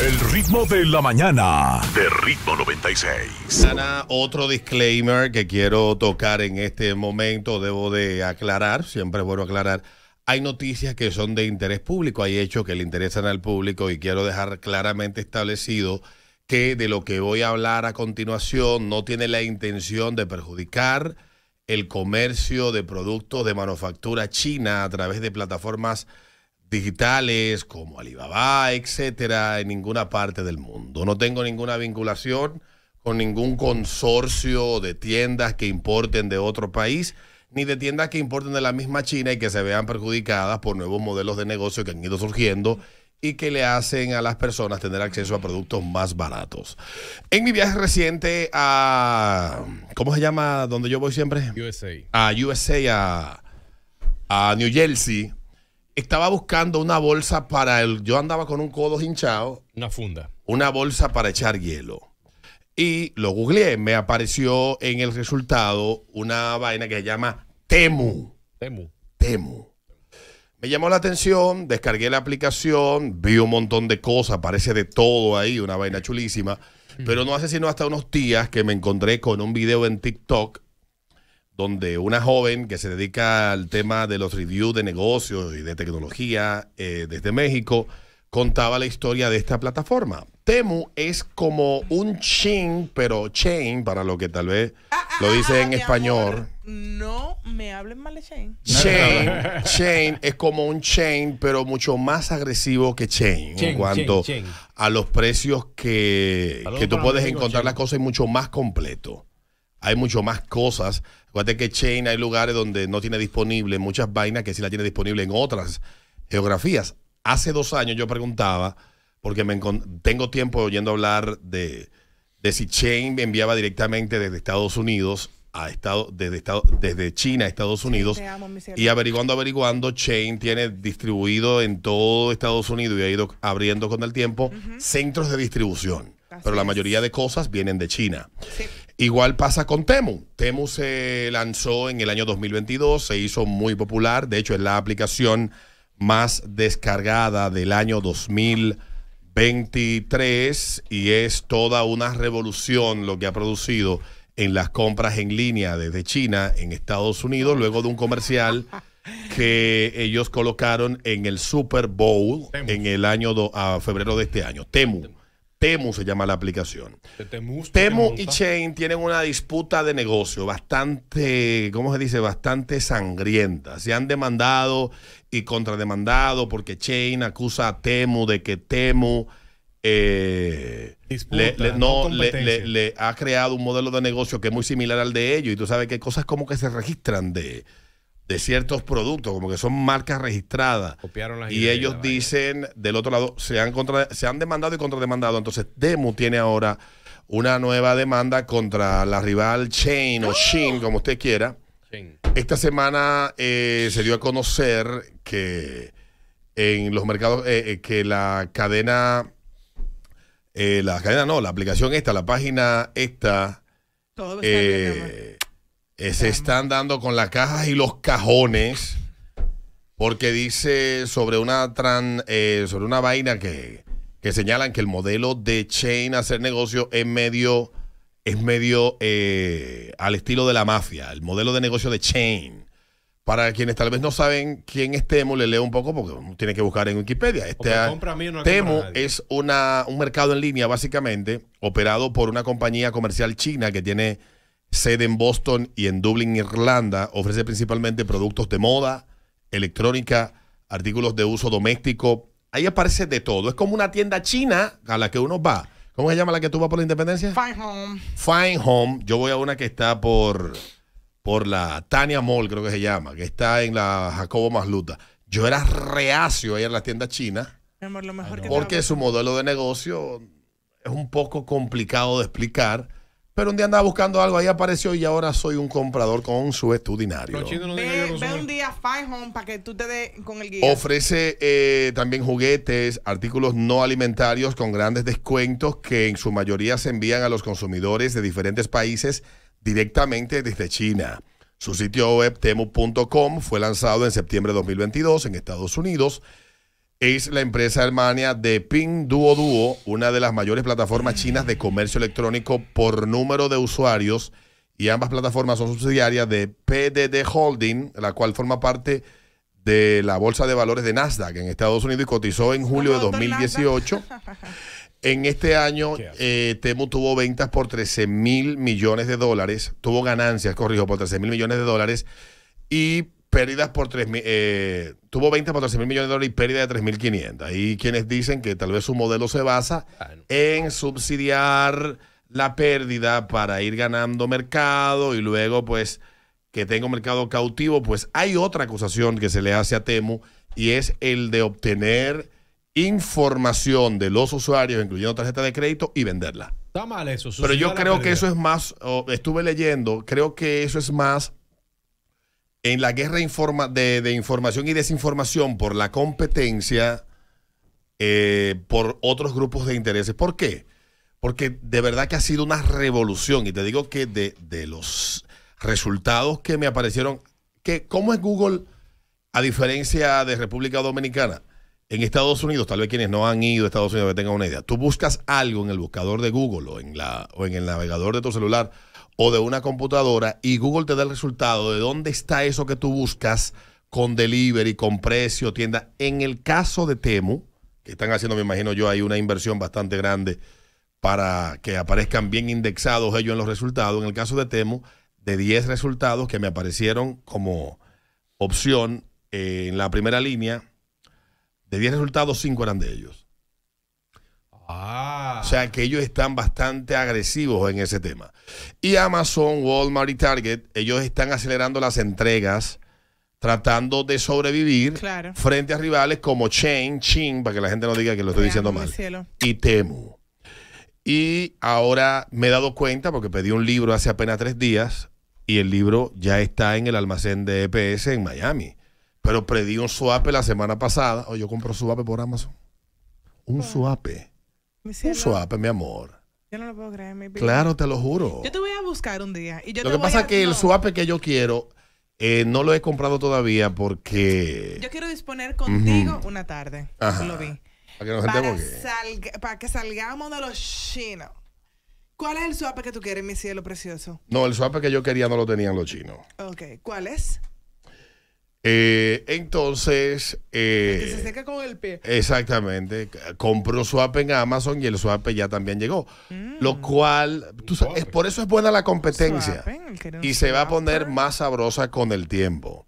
El ritmo de la mañana. De ritmo 96. Sana, otro disclaimer que quiero tocar en este momento. Debo de aclarar, siempre vuelvo a aclarar. Hay noticias que son de interés público, hay hechos que le interesan al público y quiero dejar claramente establecido que de lo que voy a hablar a continuación no tiene la intención de perjudicar el comercio de productos de manufactura china a través de plataformas digitales como Alibaba, etcétera, en ninguna parte del mundo. No tengo ninguna vinculación con ningún consorcio de tiendas que importen de otro país, ni de tiendas que importen de la misma China y que se vean perjudicadas por nuevos modelos de negocio que han ido surgiendo y que le hacen a las personas tener acceso a productos más baratos. En mi viaje reciente a... ¿Cómo se llama? ¿Donde yo voy siempre? USA. A USA, a, a New Jersey estaba buscando una bolsa para el. Yo andaba con un codo hinchado. Una funda. Una bolsa para echar hielo. Y lo googleé, me apareció en el resultado una vaina que se llama Temu. Temu. Temu. Me llamó la atención, descargué la aplicación, vi un montón de cosas, parece de todo ahí, una vaina chulísima. Mm. Pero no hace sino hasta unos días que me encontré con un video en TikTok donde una joven que se dedica al tema de los reviews de negocios y de tecnología eh, desde México contaba la historia de esta plataforma. Temu es como un chain, pero chain, para lo que tal vez ah, ah, ah, lo dice en español. no me hablen mal de chain. Chain, chain es como un chain, pero mucho más agresivo que chain, en cuanto a los precios que, tú puedes encontrar las cosas es mucho más completo. Hay mucho más cosas Acuérdate que Chain hay lugares donde no tiene disponible muchas vainas que sí la tiene disponible en otras geografías. Hace dos años yo preguntaba, porque me tengo tiempo oyendo hablar de, si Chain enviaba directamente desde Estados Unidos a Estado, desde, desde China a Estados Unidos. y averiguando, averiguando, Chain tiene distribuido en todo Estados Unidos y ha ido abriendo con el tiempo centros de distribución. pero la mayoría de cosas vienen de China. Sí. Igual pasa con Temu. Temu se lanzó en el año 2022, se hizo muy popular, de hecho es la aplicación más descargada del año 2023 y es toda una revolución lo que ha producido en las compras en línea desde China en Estados Unidos luego de un comercial que ellos colocaron en el Super Bowl en el año a febrero de este año. Temu. Temu se llama la aplicación. Temu y Chain tienen una disputa de negocio bastante, ¿cómo se dice? Bastante sangrienta. Se han demandado y contrademandado porque Chain acusa a Temu de que Temu eh, le, no, le, le, ha creado un modelo de negocio que es muy similar al de ellos. Y tú sabes que cosas como que se registran de de ciertos productos, como que son marcas registradas. y ellos dicen, del otro lado, se han, se han demandado y contrademandado. Entonces, Demu tiene ahora una nueva demanda contra la rival Chain o Shin, como usted quiera. Esta semana eh, se dio a conocer que en los mercados, eh, eh, que la cadena, la cadena no, la aplicación esta, la página esta, Todo eh, se están dando con las cajas y los cajones porque dice sobre una, eh, sobre una vaina que, señalan que el modelo de Chain hacer negocio es medio, es medio eh, al estilo de la mafia, el modelo de negocio de Chain. Para quienes tal vez no saben quién es Temo, le leo un poco porque tiene que buscar en Wikipedia. Este, es un mercado en línea, básicamente, operado por una compañía comercial china que tiene sede en Boston y en Dublín, Irlanda, ofrece principalmente productos de moda, electrónica, artículos de uso doméstico. Ahí aparece de todo. Es como una tienda china a la que uno va. ¿Cómo se llama la que tú vas por la Independencia? Fine Home. Fine Home. Yo voy a una que está por, por la Tania Mall, creo que se llama, que está en la Jacobo Masluta. Yo era reacio ahí en la tienda china. porque su modelo de negocio es un poco complicado de explicar pero un día andaba buscando algo, ahí apareció y ahora soy un comprador con su estudinario. ve, un día Fine Home para que tú te con el guía. Ofrece eh, también juguetes, artículos no alimentarios con grandes descuentos que en su mayoría se envían a los consumidores de diferentes países directamente desde China. Su sitio web temu.com fue lanzado en septiembre de 2022 en Estados Unidos es la empresa Alemania de Pinduoduo, una de las mayores plataformas chinas de comercio electrónico por número de usuarios, y ambas plataformas son subsidiarias de PDD Holding, la cual forma parte de la Bolsa de Valores de Nasdaq en Estados Unidos y cotizó en julio de 2018. En este año, eh, Temu tuvo ventas por 13 mil millones de dólares, tuvo ganancias, corrijo, por 13 mil millones de dólares y pérdidas por 3, eh, tuvo 20 por mil millones de dólares y pérdida de 3.500. Y quienes dicen que tal vez su modelo se basa ah, en subsidiar la pérdida para ir ganando mercado y luego pues que tenga un mercado cautivo, pues hay otra acusación que se le hace a Temu y es el de obtener información de los usuarios, incluyendo tarjeta de crédito, y venderla. Está mal eso. Pero yo creo que eso es más, estuve leyendo, creo que eso es más en la guerra de, información y desinformación por la competencia eh, por otros grupos de intereses. ¿Por qué? Porque de verdad que ha sido una revolución. Y te digo que de, los resultados que me aparecieron, que ¿cómo es Google a diferencia de República Dominicana? En Estados Unidos, tal vez quienes no han ido a Estados Unidos tengan una idea. Tú buscas algo en el buscador de Google o en, la, o en el navegador de tu celular o de una computadora y Google te da el resultado de dónde está eso que tú buscas con delivery, con precio, tienda. En el caso de Temu, que están haciendo, me imagino yo, hay una inversión bastante grande para que aparezcan bien indexados ellos en los resultados. En el caso de Temu, de 10 resultados que me aparecieron como opción eh, en la primera línea, de 10 resultados, 5 eran de ellos. Ah sea que ellos están bastante agresivos en ese tema. Y Amazon, Walmart y Target, ellos están acelerando las entregas tratando de sobrevivir frente a rivales como Chain, Chin, para que la gente no diga que lo estoy diciendo mal, y Temu. Y ahora me he dado cuenta, porque pedí un libro hace apenas tres días, y el libro ya está en el almacén de EPS en Miami. Pero pedí un suape la semana pasada, o oh, yo compro suape por Amazon. Un suape un swap, mi amor. Yo no lo puedo creer, mi Claro, te lo juro. Yo te voy a buscar un día. lo que pasa es que el swap que yo quiero eh, no lo he comprado todavía porque. Yo quiero disponer contigo una tarde. Lo vi. Para que, nos para que salgamos de los chinos. ¿Cuál es el swap que tú quieres, mi cielo precioso? No, el swap que yo quería no lo tenían los chinos. Ok, ¿cuál es? Eh, entonces. Eh, que se con el Exactamente. Compró swap en Amazon y el swap ya también llegó. Mm. Lo cual. es por eso es buena la competencia. y se va a poner más sabrosa con el tiempo.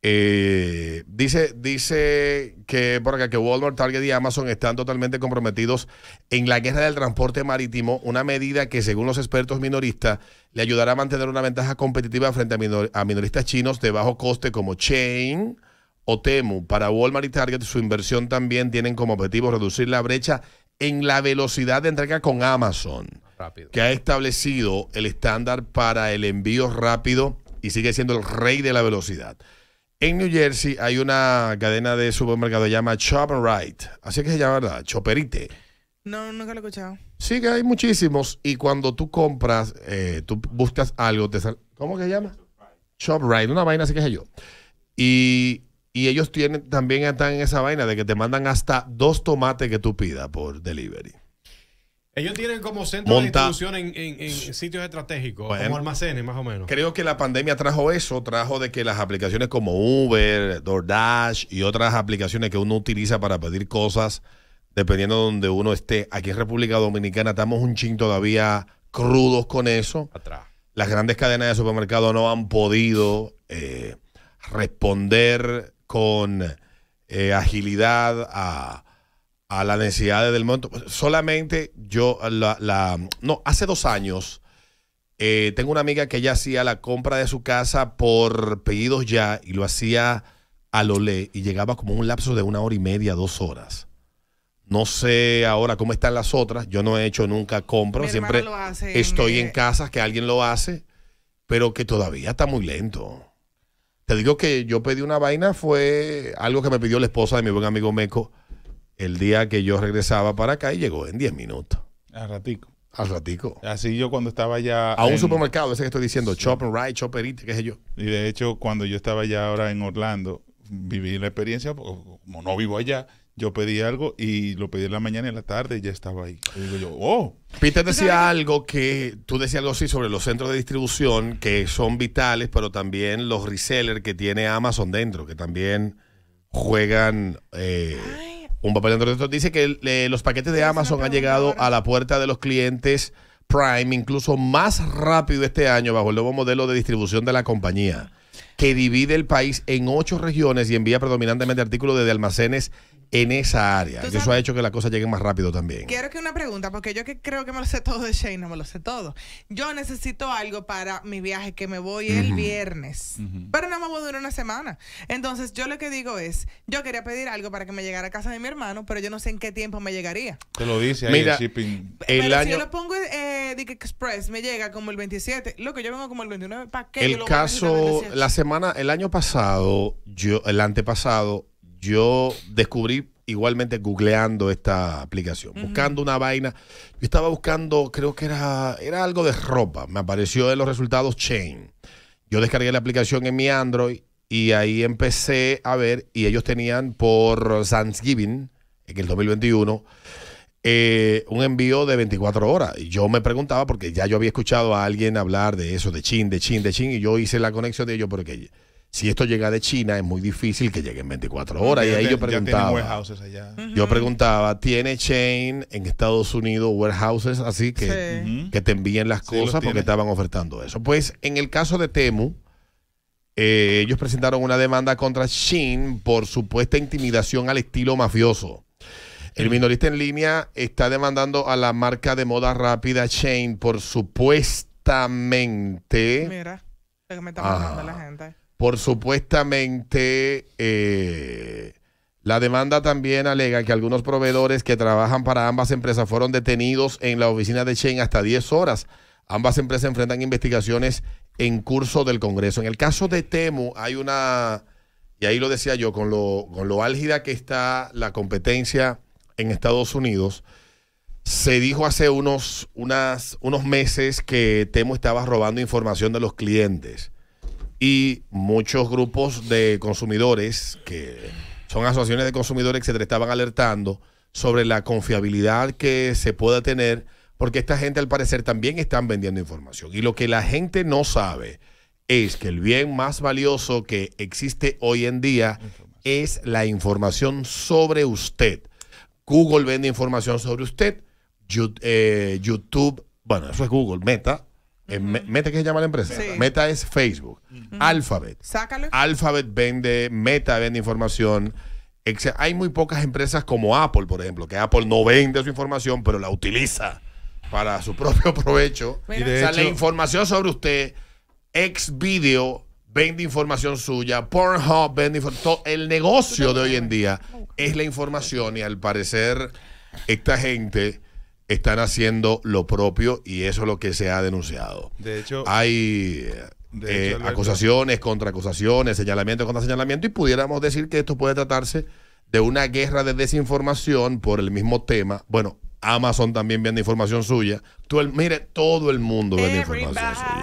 Eh, dice, dice que, por que Walmart, Target y Amazon están totalmente comprometidos en la guerra del transporte marítimo, una medida que, según los expertos minoristas, le ayudará a mantener una ventaja competitiva frente a, minoristas chinos de bajo coste como Chain o Temu. Para Walmart y Target, su inversión también tienen como objetivo reducir la brecha en la velocidad de entrega con Amazon, que ha establecido el estándar para el envío rápido y sigue siendo el rey de la velocidad. En New Jersey hay una cadena de supermercado que se llama Chop Así que se llama, ¿verdad? Choperite. No, nunca lo he escuchado. Sí, que hay muchísimos. Y cuando tú compras, eh, tú buscas algo, te sal... ¿cómo que se llama? Chop una vaina así que se yo. Y, y ellos tienen también están en esa vaina de que te mandan hasta dos tomates que tú pidas por delivery. Ellos tienen como centro de distribución en, sitios estratégicos, pues, como em, almacenes más o menos. Creo que la pandemia trajo eso, trajo de que las aplicaciones como Uber, DoorDash y otras aplicaciones que uno utiliza para pedir cosas, dependiendo de donde uno esté, aquí en República Dominicana estamos un ching todavía crudos con eso. Las grandes cadenas de supermercados no han podido eh, responder con eh, agilidad a a las necesidades del momento. Solamente yo, la, no, hace dos años, eh, tengo una amiga que ella hacía la compra de su casa por pedidos ya y lo hacía a lo le, y llegaba como un lapso de una hora y media, dos horas. No sé ahora cómo están las otras. Yo no he hecho nunca compras. Siempre estoy en casas que alguien lo hace, pero que todavía está muy lento. Te digo que yo pedí una vaina, fue algo que me pidió la esposa de mi buen amigo Meco el día que yo regresaba para acá y llegó en 10 minutos. Al ratico. Al ratico. Así yo cuando estaba ya... A un supermercado, ese que estoy diciendo, sí. Chop Ride, qué sé yo. Y de hecho, cuando yo estaba ya ahora en Orlando, viví la experiencia, como no vivo allá, yo pedí algo y lo pedí en la mañana y en la tarde y ya estaba ahí. Y digo yo, oh. Peter decía algo que, tú decías algo así sobre los centros de distribución que son vitales, pero también los resellers que tiene Amazon dentro, que también juegan eh, un papel de dice que los paquetes de Amazon han llegado a la puerta de los clientes Prime incluso más rápido este año bajo el nuevo modelo de distribución de la compañía que divide el país en ocho regiones y envía predominantemente artículos desde almacenes en esa área. eso ha hecho que la cosa llegue más rápido también. Quiero que una pregunta, porque yo que creo que me lo sé todo de Shane, me lo sé todo. Yo necesito algo para mi viaje que me voy el viernes, pero no me voy a durar una semana. Entonces, yo lo que digo es, yo quería pedir algo para que me llegara a casa de mi hermano, pero yo no sé en qué tiempo me llegaría. Te lo dice el shipping. año... si yo lo pongo eh, Dick Express, me llega como el 27, lo que yo vengo como el 29, ¿para qué? El caso, la el año pasado, yo, el antepasado, yo descubrí igualmente googleando esta aplicación, buscando una vaina. Yo estaba buscando, creo que era, era algo de ropa. Me apareció en los resultados Chain. Yo descargué la aplicación en mi Android y ahí empecé a ver y ellos tenían por Thanksgiving en el 2021 eh, un envío de 24 horas. Yo me preguntaba, porque ya yo había escuchado a alguien hablar de eso, de Chin, de Chin, de Chin, y yo hice la conexión de ellos porque si esto llega de China es muy difícil que llegue en 24 horas. y ahí yo preguntaba. Yo preguntaba, ¿tiene Chain en Estados Unidos warehouses así que, que te envíen las cosas porque estaban ofertando eso? Pues en el caso de Temu, eh, ellos presentaron una demanda contra Shin por supuesta intimidación al estilo mafioso. El minorista en línea está demandando a la marca de moda rápida Chain, por supuestamente. Mira, que me está ah. la gente. Por supuestamente. Eh, la demanda también alega que algunos proveedores que trabajan para ambas empresas fueron detenidos en la oficina de Chain hasta 10 horas. Ambas empresas enfrentan investigaciones en curso del Congreso. En el caso de Temu hay una, y ahí lo decía yo, con lo, con lo álgida que está la competencia en Estados Unidos. Se dijo hace unos, unas, unos meses que Temo estaba robando información de los clientes y muchos grupos de consumidores, que son asociaciones de consumidores, etcétera, estaban alertando sobre la confiabilidad que se pueda tener, porque esta gente al parecer también están vendiendo información. Y lo que la gente no sabe es que el bien más valioso que existe hoy en día es la información sobre usted. Google vende información sobre usted. Eh, YouTube, bueno, eso es Google, Meta. Eh, Meta, ¿qué se llama la empresa? Meta es Facebook. Alphabet. Sácalo. Alphabet vende, Meta vende información. Hay muy pocas empresas como Apple, por ejemplo, que Apple no vende su información, pero la utiliza para su propio provecho. Y de la información sobre usted, ex video, vende información suya, Pornhub vende información. El negocio de hoy en día es la información y al parecer esta gente están haciendo lo propio y eso es lo que se ha denunciado. De hecho, hay eh, eh, acusaciones contra acusaciones, señalamiento contra señalamiento y pudiéramos decir que esto puede tratarse de una guerra de desinformación por el mismo tema. Bueno, Amazon también vende información suya. Tú mire, todo el mundo vende información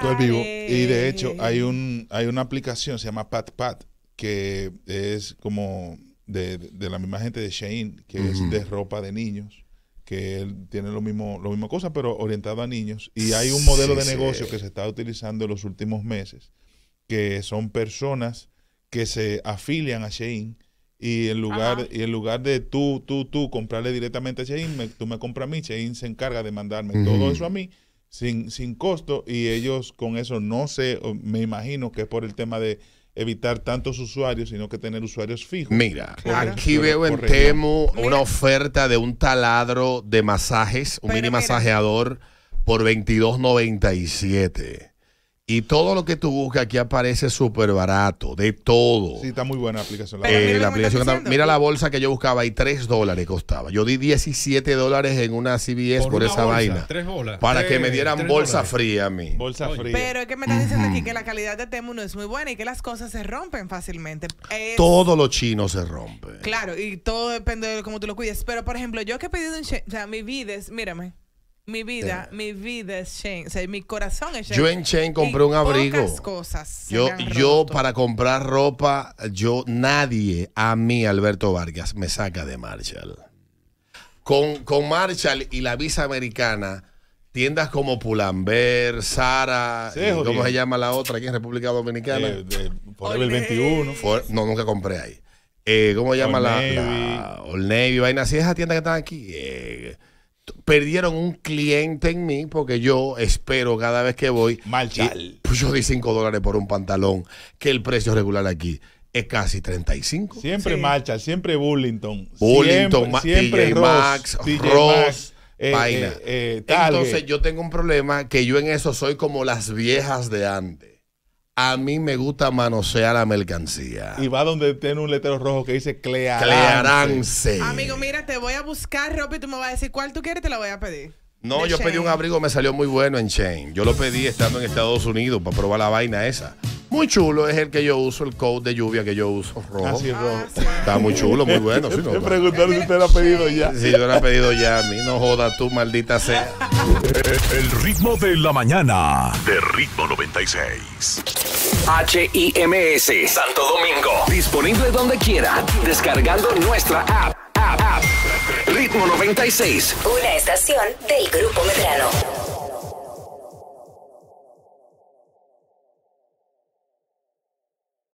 suya. vivo. Y de hecho, hay, un, hay una aplicación, se llama PatPat, que es como de, la misma gente de Shein, que es de ropa de niños, que tiene lo mismo, lo mismo cosa, pero orientado a niños. Y hay un modelo de negocio que se está utilizando en los últimos meses, que son personas que se afilian a Shane y en lugar, y en lugar de tú, tú, tú comprarle directamente a Shein, tú me compras a mí, Shein se encarga de mandarme todo eso a mí sin, sin costo y ellos con eso no sé, me imagino que es por el tema de evitar tantos usuarios, sino que tener usuarios fijos. Mira, aquí veo en Temo una oferta de un taladro de masajes, un mini masajeador por 22.97. Y todo lo que tú buscas aquí aparece súper barato, de todo. Sí, está muy buena la aplicación. Eh, mira la bolsa que yo buscaba Y 3 dólares costaba. Yo di 17 dólares en una CBS por, esa vaina. Para que me dieran bolsa fría a mí. Bolsa fría. Pero es que me están diciendo aquí que la calidad de Temu no es muy buena y que las cosas se rompen fácilmente. Todo lo chino se rompe. Claro, y todo depende de cómo tú lo cuides. Pero, por ejemplo, yo que he pedido un... O sea, mi vida es... Mírame. Mi vida, mi vida es Shane. O mi corazón es Shane. Yo en Shane compré un abrigo. cosas. Yo, yo para comprar ropa, yo nadie, a mí, Alberto Vargas, me saca de Marshall. Con, con Marshall y la visa americana, tiendas como Pulamber, Sara, ¿cómo se llama la otra aquí en República Dominicana? Eh, de, el 21. no, nunca compré ahí. Eh, ¿Cómo se llama la, Navy. Navy, vaina así? Esas tiendas que están aquí. Eh, perdieron un cliente en mí porque yo espero cada vez que voy. Pues yo di 5 dólares por un pantalón, que el precio regular aquí es casi 35. Siempre marcha, siempre Bullington. Bullington, siempre, siempre Max, vaina. Eh, eh, eh, Entonces yo tengo un problema que yo en eso soy como las viejas de antes. A mí me gusta manosear la mercancía. Y va donde tiene un letrero rojo que dice Clearance. Amigo, mira, te voy a buscar ropa y tú me vas a decir cuál tú quieres te la voy a pedir. No, yo pedí un abrigo, me salió muy bueno en Chain. Yo lo pedí estando en Estados Unidos para probar la vaina esa. Muy chulo es el que yo uso, el code de lluvia que yo uso, rojo. Ah, Está muy chulo, muy bueno. si usted lo ha pedido ya. Si yo lo he pedido ya a mí, no joda tú, maldita sea. Eh, el ritmo de la mañana. De ritmo 96. H HIMS Santo Domingo. Disponible donde quiera. Descargando nuestra app. App, Ritmo 96. Una estación del Grupo Medrano.